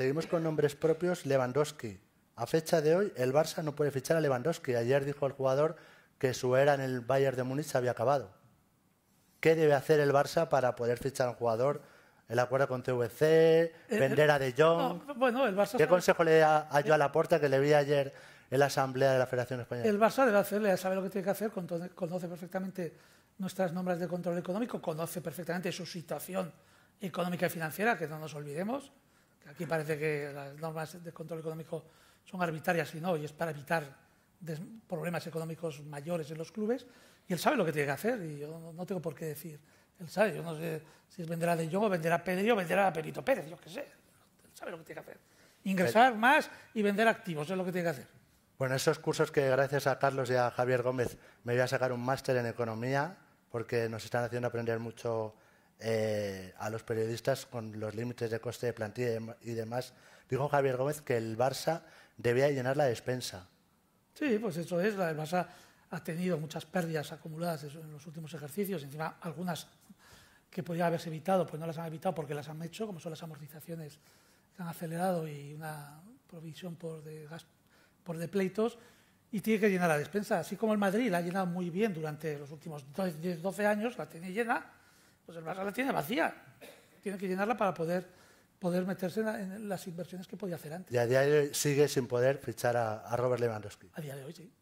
Seguimos con nombres propios. Lewandowski. A fecha de hoy, el Barça no puede fichar a Lewandowski. Ayer dijo el jugador que su era en el Bayern de Múnich se había acabado. ¿Qué debe hacer el Barça para poder fichar a un jugador? El acuerdo con TVC, eh, vender a De Jong. bueno, ¿Qué consejo le da a yo eh. a Laporta que le vi ayer en la Asamblea de la Federación Española? El Barça debe hacerle, sabe lo que tiene que hacer, conoce perfectamente nuestras normas de control económico, conoce perfectamente su situación económica y financiera, que no nos olvidemos. Aquí parece que las normas de control económico son arbitrarias y no, y es para evitar problemas económicos mayores en los clubes. Y él sabe lo que tiene que hacer y yo no tengo por qué decir. Él sabe, yo no sé si venderá de Jong o venderá Pedro o venderá a Perito Pérez, yo qué sé. Él sabe lo que tiene que hacer. Ingresar más y vender activos es lo que tiene que hacer. Bueno, esos cursos que gracias a Carlos y a Javier Gómez me voy a sacar un máster en economía porque nos están haciendo aprender mucho eh, a los periodistas con los límites de coste de plantilla y demás. Dijo Javier Gómez que el Barça debía llenar la despensa. Sí, pues eso es. El Barça ha tenido muchas pérdidas acumuladas en los últimos ejercicios, encima algunas que podía haberse evitado, pues no las han evitado porque las han hecho, como son las amortizaciones que han acelerado y una provisión por de, por de pleitos, y tiene que llenar la despensa. Así como el Madrid la ha llenado muy bien durante los últimos 12 años, la tiene llena, pues el Barça la tiene vacía. Tiene que llenarla para poder, poder meterse en, las inversiones que podía hacer antes. Y a día de hoy sigue sin poder fichar a Robert Lewandowski. A día de hoy sí.